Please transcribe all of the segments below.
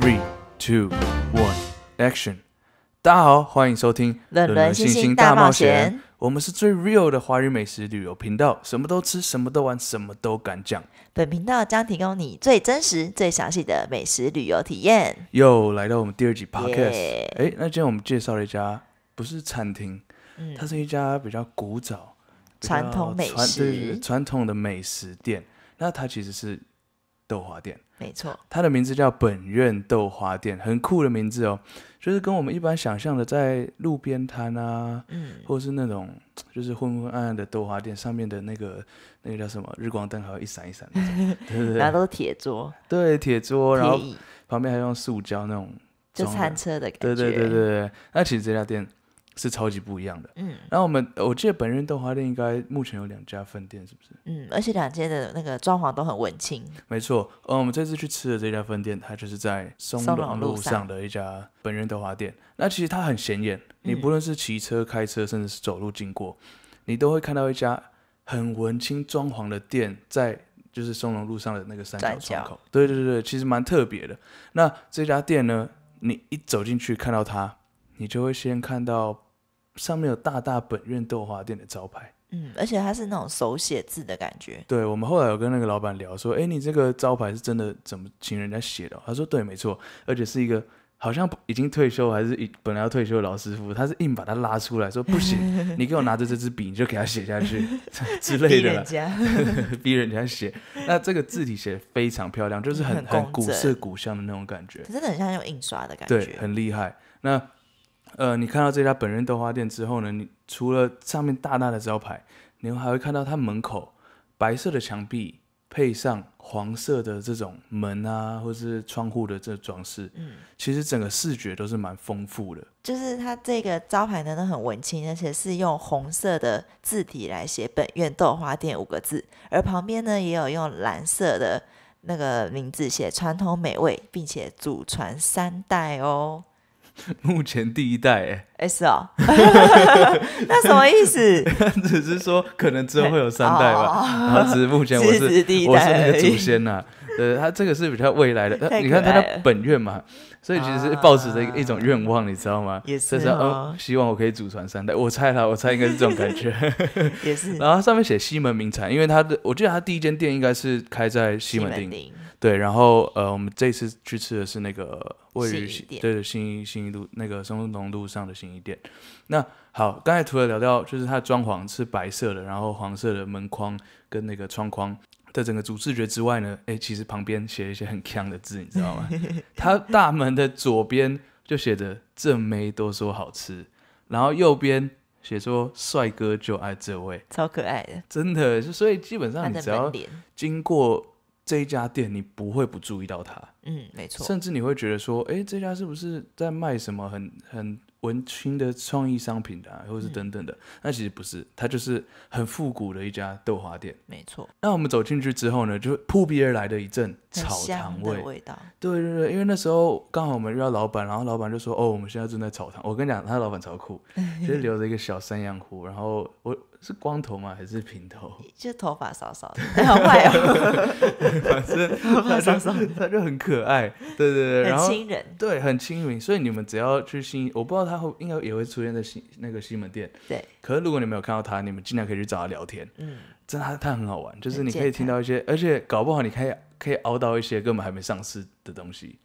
Three, two, one, action！大家好，欢迎收听《冷轮星星大冒险》。我们是最 real 的华语美食旅游频道，什么都吃，什么都玩，什么都敢讲。本频道将提供你最真实、最详细的美食旅游体验。又来到我们第二集 Podcast。哎，那今天我们介绍了一家不是餐厅，它是一家比较古早、传统美食、传统的美食店。那它其实是。豆花店，没错，它的名字叫本院豆花店，很酷的名字哦。就是跟我们一般想象的在路边摊啊，嗯，或是那种就是昏昏暗暗的豆花店，上面的那个那个叫什么日光灯，还有一闪一闪的，对对对，那都是铁桌，对铁桌，然后旁边还用塑胶那种，就餐车的感觉，对对对对对，那其实这家店。是超级不一样的。嗯，然后我们我记得本院豆花店应该目前有两家分店，是不是？嗯，而且两间的那个装潢都很文青。没错，嗯，我们这次去吃的这家分店，它就是在松隆路上的一家本院豆花店。那其实它很显眼，你不论是骑车、开车，甚至是走路经过，你都会看到一家很文青装潢的店，在就是松隆路上的那个三角口。对对对，其实蛮特别的。那这家店呢，你一走进去看到它，你就会先看到。上面有大大本院豆花店的招牌，嗯，而且它是那种手写字的感觉。对，我们后来有跟那个老板聊说，哎，你这个招牌是真的怎么请人家写的？他说，对，没错，而且是一个好像已经退休还是本来要退休的老师傅，他是硬把他拉出来说，不行，你给我拿着这支笔，你就给他写下去 之类的，逼人家，逼人家写。那这个字体写非常漂亮，就是很很古色古香的那种感觉，可是很像有印刷的感觉，对，很厉害。那呃，你看到这家本院豆花店之后呢？你除了上面大大的招牌，你还会看到它门口白色的墙壁配上黄色的这种门啊，或是窗户的这装饰。嗯，其实整个视觉都是蛮丰富的。就是它这个招牌呢，都很文青，而且是用红色的字体来写“本院豆花店”五个字，而旁边呢也有用蓝色的那个名字写“传统美味”，并且祖传三代哦。目前第一代哎，S 哦，那什么意思？只是说可能之后会有三代吧，然后只是目前我是我是那个祖先呐。呃，他这个是比较未来的，你看他的本愿嘛，所以其实是抱持着一种愿望，你知道吗？也是，哦，希望我可以祖传三代。我猜他，我猜应该是这种感觉。也是。然后上面写西门名产，因为他的我记得他第一间店应该是开在西门町。对，然后呃，我们这次去吃的是那个。位于对新一新一路那个松东路上的新一店。那好，刚才除了聊到就是它的装潢是白色的，然后黄色的门框跟那个窗框的整个主视觉之外呢，哎，其实旁边写一些很强的字，你知道吗？它大门的左边就写着“正妹都说好吃”，然后右边写说“帅哥就爱这位”，超可爱的，真的。所以基本上你只要经过。这一家店你不会不注意到它，嗯，没错，甚至你会觉得说，哎，这家是不是在卖什么很很文青的创意商品的，或者是等等的？那其实不是，它就是很复古的一家豆花店。没错。那我们走进去之后呢，就扑鼻而来的一阵草堂味。味道。对对对，因为那时候刚好我们遇到老板，然后老板就说，哦，我们现在正在草堂。我跟你讲，他老板超酷，就是留着一个小山羊胡，然后我。是光头吗？还是平头？就头发少少的，好坏哦。反正头发少少，他就很可爱。对对对，然后对很亲民，所以你们只要去新，我不知道他会应该也会出现在新那个新门店。对，可是如果你没有看到他，你们尽量可以去找他聊天。嗯。真的，他很好玩，就是你可以听到一些，而且搞不好你可以可以熬到一些根本还没上市的东西。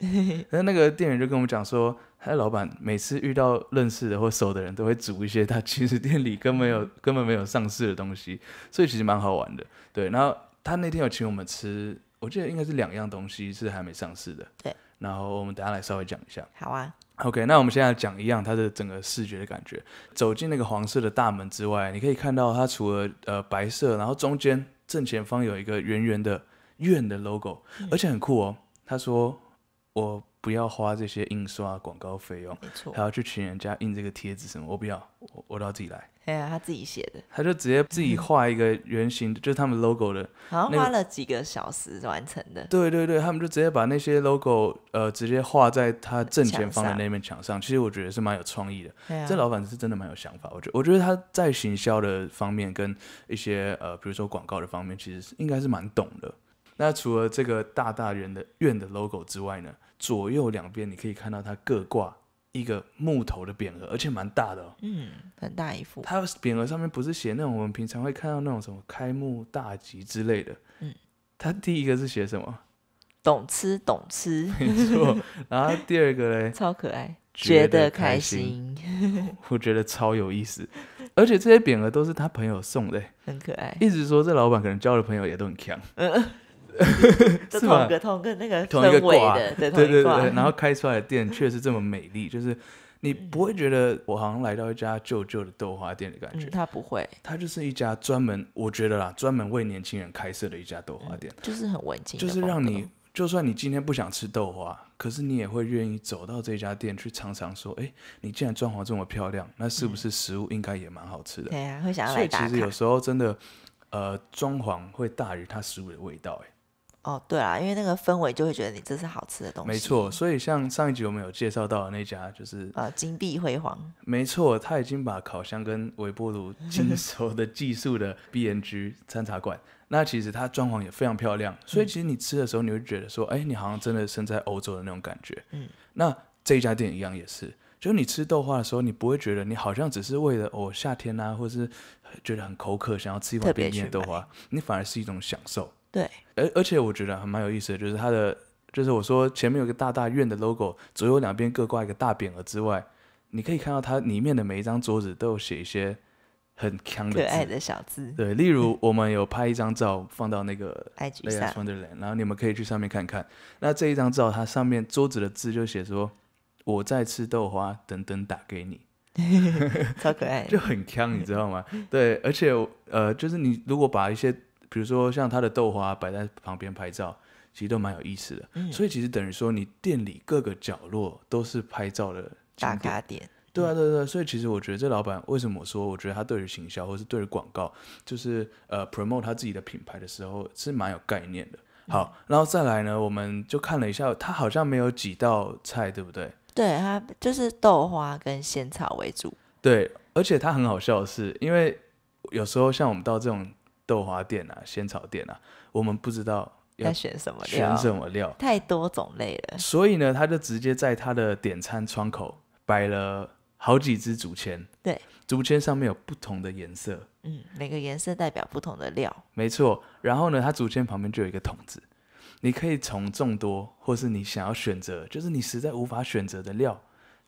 然 后那个店员就跟我们讲说，他老板每次遇到认识的或熟的人都会煮一些他其实店里根本没有根本没有上市的东西，所以其实蛮好玩的。对，然后他那天有请我们吃，我记得应该是两样东西是还没上市的。对，然后我们等下来稍微讲一下。好啊。OK，那我们现在讲一样，它的整个视觉的感觉。走进那个黄色的大门之外，你可以看到它除了呃白色，然后中间正前方有一个圆圆的院的 logo，而且很酷哦。他说我。不要花这些印刷广告费用，没错，还要去请人家印这个贴纸什么，我不要，我我都要自己来。哎呀，他自己写的，他就直接自己画一个圆形，就是他们 logo 的，好像花了几个小时完成的。对对对，他们就直接把那些 logo 呃直接画在他正前方的那面墙上，其实我觉得是蛮有创意的。这老板是真的蛮有想法，我觉我觉得他在行销的方面跟一些呃比如说广告的方面，其实是应该是蛮懂的。那除了这个大大圆的院的 logo 之外呢，左右两边你可以看到它各挂一个木头的匾额，而且蛮大的哦。嗯，很大一幅。它匾额上面不是写那种我们平常会看到那种什么开幕大吉之类的。嗯，它第一个是写什么？懂吃懂吃，没错。然后第二个嘞？超可爱，觉得开心。我觉得超有意思，而且这些匾额都是他朋友送的，很可爱。一直说这老板可能交的朋友也都很强。是嘛？同个、同个、那个同一个挂的，对对对然后开出来的店确实这么美丽，就是你不会觉得我好像来到一家旧旧的豆花店的感觉。嗯，他不会，他就是一家专门，我觉得啦，专门为年轻人开设的一家豆花店，就是很文静，就是让你就算你今天不想吃豆花，可是你也会愿意走到这家店去尝尝。说，哎，你既然装潢这么漂亮，那是不是食物应该也蛮好吃的？对啊，会想要来所以其实有时候真的，呃，装潢会大于它食物的味道，哎。哦，对啊，因为那个氛围就会觉得你这是好吃的东西。没错，所以像上一集我们有介绍到的那家，就是呃金碧辉煌。没错，他已经把烤箱跟微波炉经 手的技术的 BNG 餐茶馆，那其实它装潢也非常漂亮。所以其实你吃的时候，你会觉得说，哎，你好像真的身在欧洲的那种感觉。嗯，那这一家店一样也是，就是你吃豆花的时候，你不会觉得你好像只是为了哦夏天啊，或是觉得很口渴想要吃一碗冰面的豆花，你反而是一种享受。对，而而且我觉得还蛮有意思的就是它的，就是我说前面有一个大大院的 logo，左右两边各挂一个大匾额之外，你可以看到它里面的每一张桌子都有写一些很可爱的小字。对，例如我们有拍一张照放到那个 a i r 的人，然后你们可以去上面看看。那这一张照它上面桌子的字就写说“我在吃豆花，等等打给你” 超可爱，就很 c 你知道吗？对，而且呃，就是你如果把一些比如说像他的豆花摆在旁边拍照，其实都蛮有意思的。所以其实等于说，你店里各个角落都是拍照的打卡点。对啊，对对。所以其实我觉得这老板为什么说，我觉得他对于行销或是对于广告，就是呃 promote 他自己的品牌的时候是蛮有概念的。好，然后再来呢，我们就看了一下，他好像没有几道菜，对不对？对他就是豆花跟仙草为主。对，而且他很好笑的是，因为有时候像我们到这种。豆花店啊，仙草店啊，我们不知道要选什么料，选什么料，太多种类了。所以呢，他就直接在他的点餐窗口摆了好几支竹签，对，竹签上面有不同的颜色，嗯，每个颜色代表不同的料，没错。然后呢，他竹签旁边就有一个桶子，你可以从众多或是你想要选择，就是你实在无法选择的料，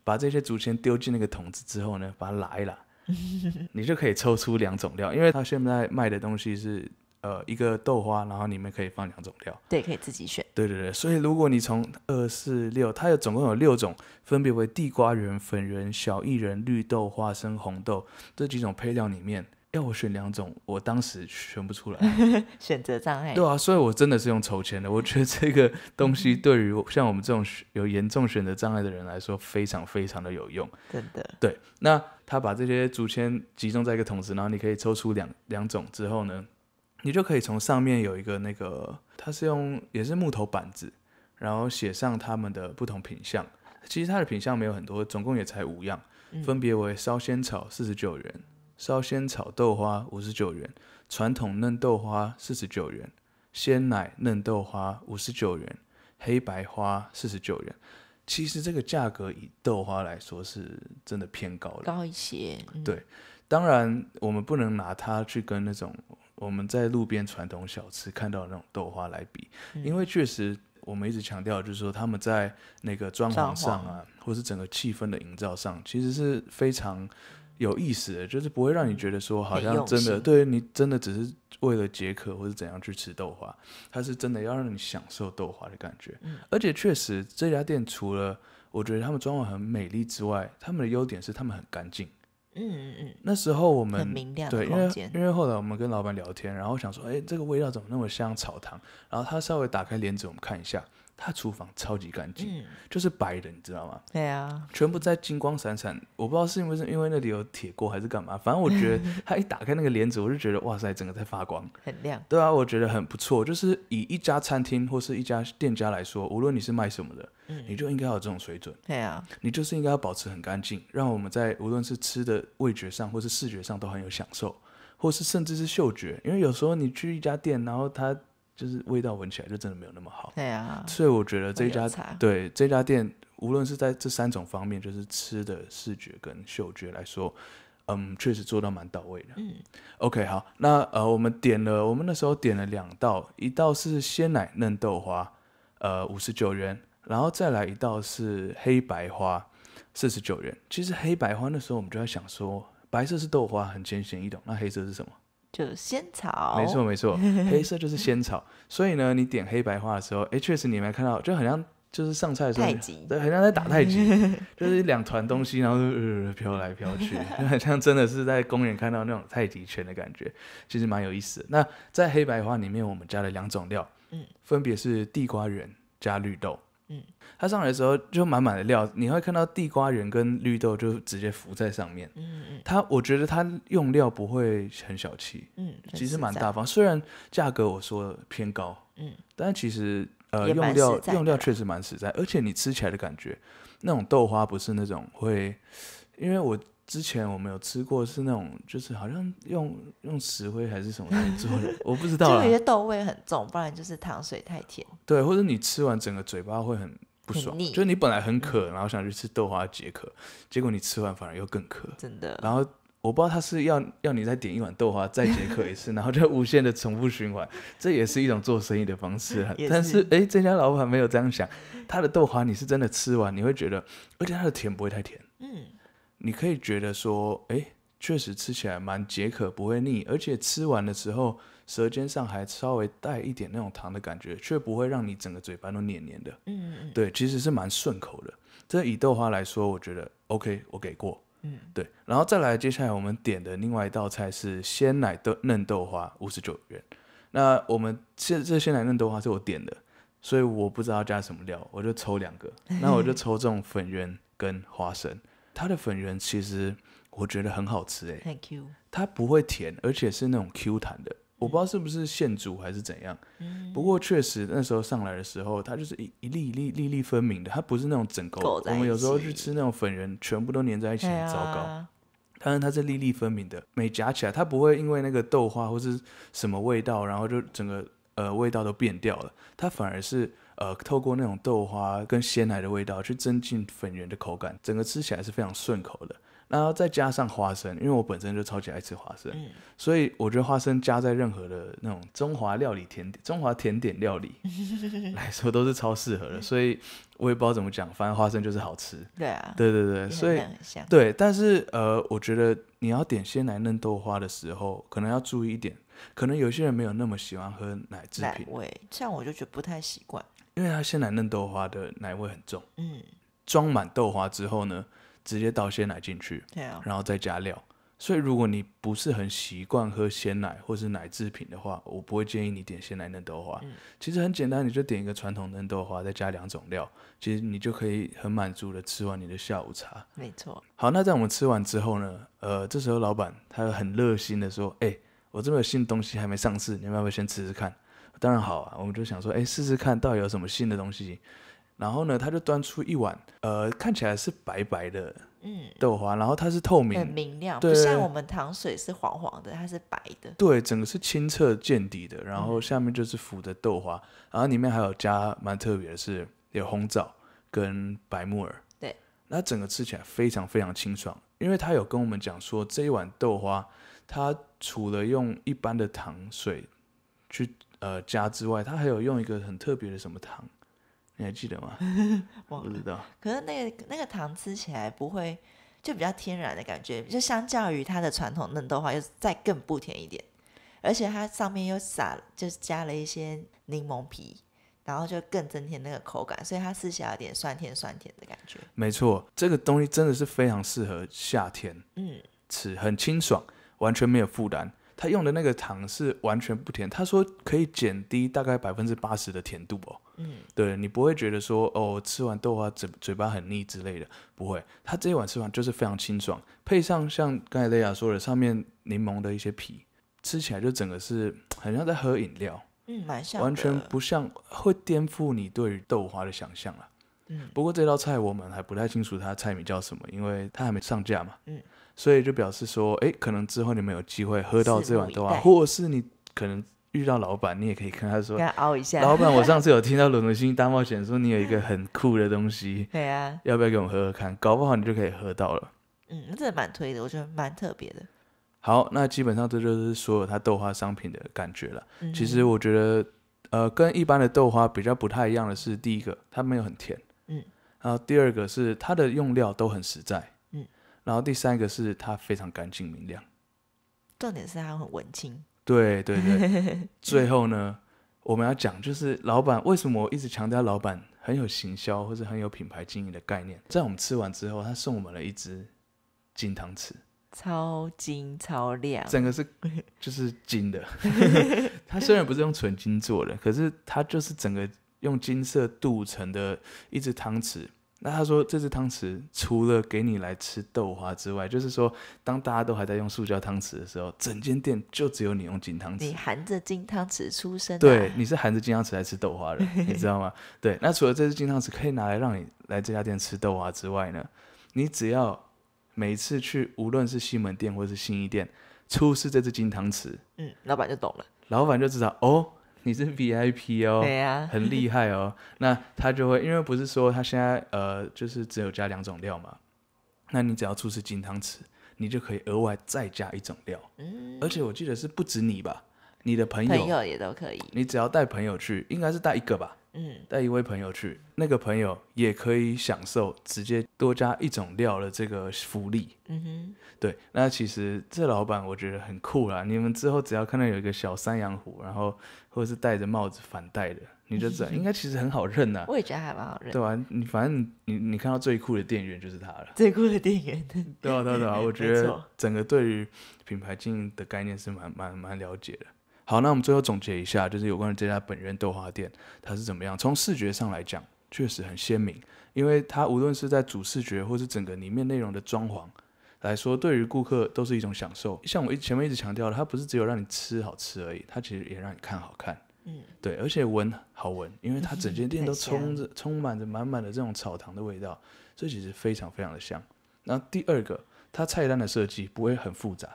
把这些竹签丢进那个桶子之后呢，把它拉一拉。你就可以抽出两种料，因为他现在卖的东西是呃一个豆花，然后里面可以放两种料，对，可以自己选。对对对，所以如果你从二四六，它有总共有六种，分别为地瓜仁、粉仁、小薏仁、绿豆、花生、红豆这几种配料里面。要我选两种，我当时选不出来，选择障碍。对啊，所以我真的是用抽签的。我觉得这个东西对于像我们这种有严重选择障碍的人来说，非常非常的有用。真的。对，那他把这些竹签集中在一个桶子，然后你可以抽出两两种之后呢，你就可以从上面有一个那个，它是用也是木头板子，然后写上他们的不同品相。其实它的品相没有很多，总共也才五样，分别为烧仙草四十九元。烧仙草豆花五十九元，传统嫩豆花四十九元，鲜奶嫩豆花五十九元，黑白花四十九元。其实这个价格以豆花来说是真的偏高了，高一些。对，当然我们不能拿它去跟那种我们在路边传统小吃看到的那种豆花来比，因为确实我们一直强调就是说他们在那个装潢上啊，或是整个气氛的营造上，其实是非常。有意思的，就是不会让你觉得说好像真的对你真的只是为了解渴或者怎样去吃豆花，它是真的要让你享受豆花的感觉。嗯，而且确实这家店除了我觉得他们装潢很美丽之外，他们的优点是他们很干净。嗯嗯嗯。那时候我们很明亮对，因为因为后来我们跟老板聊天，然后想说，哎，这个味道怎么那么像草堂？然后他稍微打开帘子，我们看一下。他厨房超级干净，就是白的，你知道吗？对啊，全部在金光闪闪。我不知道是因为是因为那里有铁锅还是干嘛，反正我觉得 他一打开那个帘子，我就觉得哇塞，整个在发光，很亮。对啊，我觉得很不错。就是以一家餐厅或是一家店家来说，无论你是卖什么的，你就应该有这种水准。对啊，你就是应该要保持很干净，让我们在无论是吃的味觉上，或是视觉上都很有享受，或是甚至是嗅觉。因为有时候你去一家店，然后他。就是味道闻起来就真的没有那么好，对啊。所以我觉得这家对这家店，无论是在这三种方面，就是吃的视觉跟嗅觉来说，嗯，确实做到蛮到位的。嗯，OK，好，那呃，我们点了，我们那时候点了两道，一道是鲜奶嫩豆花，呃，五十九元，然后再来一道是黑白花，四十九元。其实黑白花那时候我们就在想说，白色是豆花，很浅显易懂，那黑色是什么？就是仙草，没错没错，黑色就是仙草。所以呢，你点黑白花的时候，哎，确实你没看到，就好像就是上菜的时候，对，好像在打太极，就是两团东西，然后就、飘来飘去，就 好像真的是在公园看到那种太极拳的感觉，其实蛮有意思。那在黑白花里面，我们加了两种料，嗯，分别是地瓜圆加绿豆，嗯。它上来的时候就满满的料，你会看到地瓜圆跟绿豆就直接浮在上面。嗯嗯。它我觉得它用料不会很小气，嗯，其实蛮大方。虽然价格我说偏高，嗯，但其实呃用料用料确实蛮实在，而且你吃起来的感觉，那种豆花不是那种会，因为我之前我没有吃过是那种就是好像用用石灰还是什么做的，我不知道。就有些豆味很重，不然就是糖水太甜。对，或者你吃完整个嘴巴会很。不爽，就是你本来很渴，然后想去吃豆花解渴，结果你吃完反而又更渴，真的。然后我不知道他是要要你再点一碗豆花再解渴一次，然后就无限的重复循环，这也是一种做生意的方式。但是哎，这家老板没有这样想，他的豆花你是真的吃完你会觉得，而且它的甜不会太甜，嗯，你可以觉得说，哎，确实吃起来蛮解渴，不会腻，而且吃完的时候。舌尖上还稍微带一点那种糖的感觉，却不会让你整个嘴巴都黏黏的。嗯，对，其实是蛮顺口的。这以豆花来说，我觉得 OK，我给过。嗯，对。然后再来，接下来我们点的另外一道菜是鲜奶豆嫩豆花，五十九元。那我们现这鲜奶嫩豆花是我点的，所以我不知道加什么料，我就抽两个。那我就抽这种粉圆跟花生。它的粉圆其实我觉得很好吃诶。Thank you。它不会甜，而且是那种 Q 弹的。我不知道是不是现煮还是怎样，不过确实那时候上来的时候，它就是一一粒一粒粒粒分明的，它不是那种整口。我们有时候去吃那种粉圆，全部都粘在一起，很糟糕。但是它是粒粒分明的，每夹起来，它不会因为那个豆花或是什么味道，然后就整个呃味道都变掉了。它反而是呃透过那种豆花跟鲜奶的味道去增进粉圆的口感，整个吃起来是非常顺口的。然后再加上花生，因为我本身就超级爱吃花生，所以我觉得花生加在任何的那种中华料理甜中华甜点料理 来说都是超适合的。所以我也不知道怎么讲，反正花生就是好吃。对啊，对对对，所以对，但是呃，我觉得你要点鲜奶嫩豆花的时候，可能要注意一点，可能有些人没有那么喜欢喝奶制品味，这样我就觉得不太习惯，因为它鲜奶嫩豆花的奶味很重。嗯，装满豆花之后呢？直接倒鲜奶进去，然后再加料。所以如果你不是很习惯喝鲜奶或是奶制品的话，我不会建议你点鲜奶嫩豆花。嗯，其实很简单，你就点一个传统嫩豆花，再加两种料，其实你就可以很满足的吃完你的下午茶。没错。好，那在我们吃完之后呢，呃，这时候老板他很热心的说：“哎，我这边有新的东西还没上市，你要不要先吃吃看？”当然好啊，我们就想说：“哎，试试看到底有什么新的东西。”然后呢，他就端出一碗，呃，看起来是白白的，嗯，豆花，然后它是透明、很明亮，不像我们糖水是黄黄的，它是白的，对，整个是清澈见底的，然后下面就是浮的豆花，然后里面还有加蛮特别的是有红枣跟白木耳，对，那整个吃起来非常非常清爽，因为他有跟我们讲说这一碗豆花，它除了用一般的糖水去呃加之外，它还有用一个很特别的什么糖。你还记得吗？不知道。可是那个那个糖吃起来不会，就比较天然的感觉，就相较于它的传统嫩豆花又再更不甜一点，而且它上面又撒就是加了一些柠檬皮，然后就更增添那个口感，所以它吃起来有点酸甜酸甜的感觉。没错，这个东西真的是非常适合夏天，嗯，吃很清爽，完全没有负担。他用的那个糖是完全不甜，他说可以减低大概百分之八十的甜度哦。嗯，对你不会觉得说哦，吃完豆花嘴嘴巴很腻之类的，不会。他这一碗吃完就是非常清爽，配上像刚才雷亚说的上面柠檬的一些皮，吃起来就整个是很像在喝饮料，嗯，完全不像，会颠覆你对于豆花的想象了。嗯，不过这道菜我们还不太清楚它菜名叫什么，因为它还没上架嘛。嗯。所以就表示说，哎，可能之后你们有机会喝到这碗豆花，或者是你可能遇到老板，你也可以跟他说。熬一下。老板，我上次有听到《伦敦星大冒险》说你有一个很酷的东西。对啊。要不要给我们喝喝看？搞不好你就可以喝到了。嗯，这蛮推的，我觉得蛮特别的。好，那基本上这就是所有它豆花商品的感觉了。其实我觉得，呃，跟一般的豆花比较不太一样的是，第一个它没有很甜，嗯，然后第二个是它的用料都很实在。然后第三个是它非常干净明亮，重点是它很文青。对对对。最后呢，我们要讲就是老板为什么我一直强调老板很有行销或者很有品牌经营的概念，在我们吃完之后，他送我们了一只金汤匙，超金超亮，整个是 就是金的。它 虽然不是用纯金做的，可是它就是整个用金色镀成的一只汤匙。那他说，这支汤匙除了给你来吃豆花之外，就是说，当大家都还在用塑胶汤匙的时候，整间店就只有你用金汤匙。你含着金汤匙出生，对，你是含着金汤匙来吃豆花的，你知道吗？对，那除了这支金汤匙可以拿来让你来这家店吃豆花之外呢，你只要每次去，无论是西门店或是新一店，出示这支金汤匙，嗯，老板就懂了，老板就知道哦。你是 VIP 哦，对呀，很厉害哦。那他就会，因为不是说他现在呃，就是只有加两种料嘛。那你只要出示金汤匙，你就可以额外再加一种料。嗯。而且我记得是不止你吧，你的朋友也都可以。你只要带朋友去，应该是带一个吧。嗯，带一位朋友去，那个朋友也可以享受直接多加一种料的这个福利。嗯哼，对，那其实这老板我觉得很酷啦。你们之后只要看到有一个小山羊胡，然后或者是戴着帽子反戴的，你就知道 应该其实很好认呐。我也觉得还蛮好认。对啊，你反正你你看到最酷的店员就是他了。最酷的店员。对啊对啊对啊，我觉得整个对于品牌经营的概念是蛮蛮蛮了解的。好，那我们最后总结一下，就是有关于这家本院豆花店，它是怎么样？从视觉上来讲，确实很鲜明，因为它无论是在主视觉，或是整个里面内容的装潢来说，对于顾客都是一种享受。像我一前面一直强调的，它不是只有让你吃好吃而已，它其实也让你看好看，嗯，对，而且闻好闻，因为它整间店都 充着充满着满满的这种草堂的味道，所以其实非常非常的香。那第二个，它菜单的设计不会很复杂。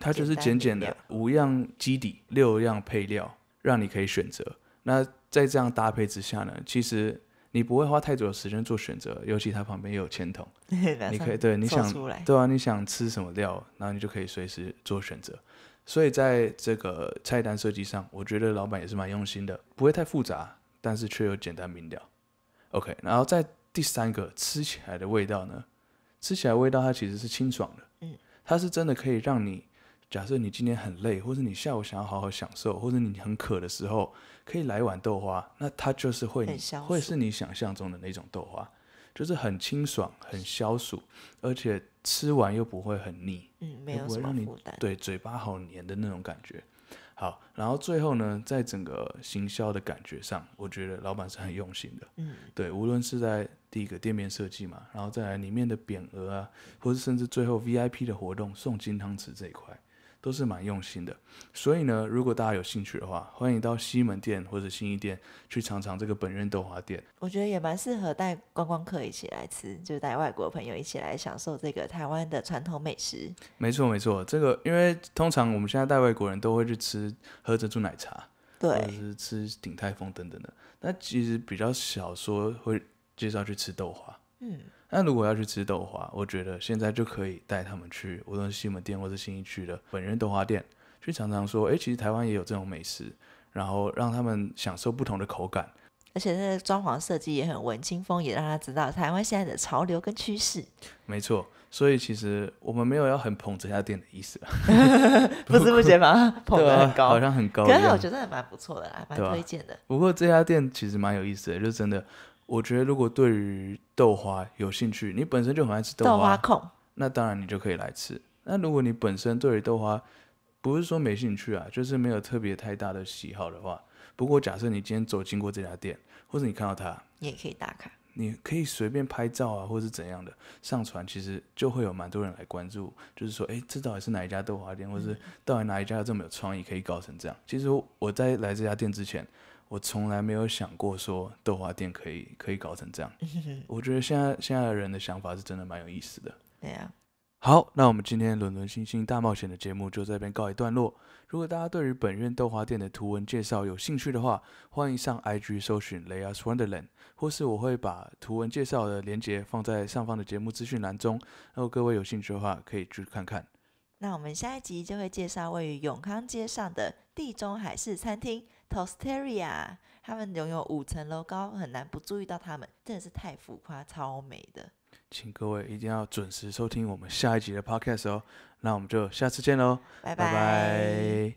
它就是简简的五样基底，六样配料，让你可以选择。那在这样搭配之下呢，其实你不会花太久时间做选择，尤其它旁边又有签筒，你可以对你想对啊，你想吃什么料，然后你就可以随时做选择。所以在这个菜单设计上，我觉得老板也是蛮用心的，不会太复杂，但是却又简单明了。OK，然后在第三个吃起来的味道呢，吃起来味道它其实是清爽的，嗯，它是真的可以让你。假设你今天很累，或者你下午想要好好享受，或者你很渴的时候，可以来一碗豆花，那它就是会会是你想象中的那种豆花，就是很清爽、很消暑，而且吃完又不会很腻，嗯，没有负担，对，嘴巴好黏的那种感觉。好，然后最后呢，在整个行销的感觉上，我觉得老板是很用心的，嗯，对，无论是在第一个店面设计嘛，然后再来里面的匾额啊，或者甚至最后 VIP 的活动送金汤匙这一块。都是蛮用心的，所以呢，如果大家有兴趣的话，欢迎到西门店或者新一店去尝尝这个本院豆花店。我觉得也蛮适合带观光客一起来吃，就带外国朋友一起来享受这个台湾的传统美食。没错没错，这个因为通常我们现在带外国人都会去吃喝珍珠奶茶，对，是吃鼎泰丰等等的，那其实比较少说会介绍去吃豆花。嗯。那如果要去吃豆花，我觉得现在就可以带他们去，无论是西门店或是新一区的本人豆花店，去尝尝。说，哎，其实台湾也有这种美食，然后让他们享受不同的口感。而且那的装潢设计也很文青风，也让他知道台湾现在的潮流跟趋势。没错，所以其实我们没有要很捧这家店的意思。不知不觉吗？捧的很高，好像很高。可是我觉得还蛮不错的，蛮推荐的。不过这家店其实蛮有意思的，就真的。我觉得，如果对于豆花有兴趣，你本身就很爱吃豆花控，那当然你就可以来吃。那如果你本身对于豆花不是说没兴趣啊，就是没有特别太大的喜好的话，不过假设你今天走经过这家店，或者你看到它，你也可以打卡，你可以随便拍照啊，或是怎样的上传，其实就会有蛮多人来关注，就是说，哎，这到底是哪一家豆花店，或是到底哪一家这么有创意，可以搞成这样？其实我在来这家店之前。我从来没有想过说豆花店可以可以搞成这样，我觉得现在现在的人的想法是真的蛮有意思的。对啊，好，那我们今天伦轮星星大冒险的节目就这边告一段落。如果大家对于本院豆花店的图文介绍有兴趣的话，欢迎上 IG 搜寻 Lea s w o n d e r l a n d 或是我会把图文介绍的连接放在上方的节目资讯栏中，然后各位有兴趣的话可以去看看。那我们下一集就会介绍位于永康街上的地中海式餐厅。t o s t e r i a 他们拥有五层楼高，很难不注意到他们。真的是太浮夸，超美的。请各位一定要准时收听我们下一集的 Podcast 哦。那我们就下次见喽，拜拜。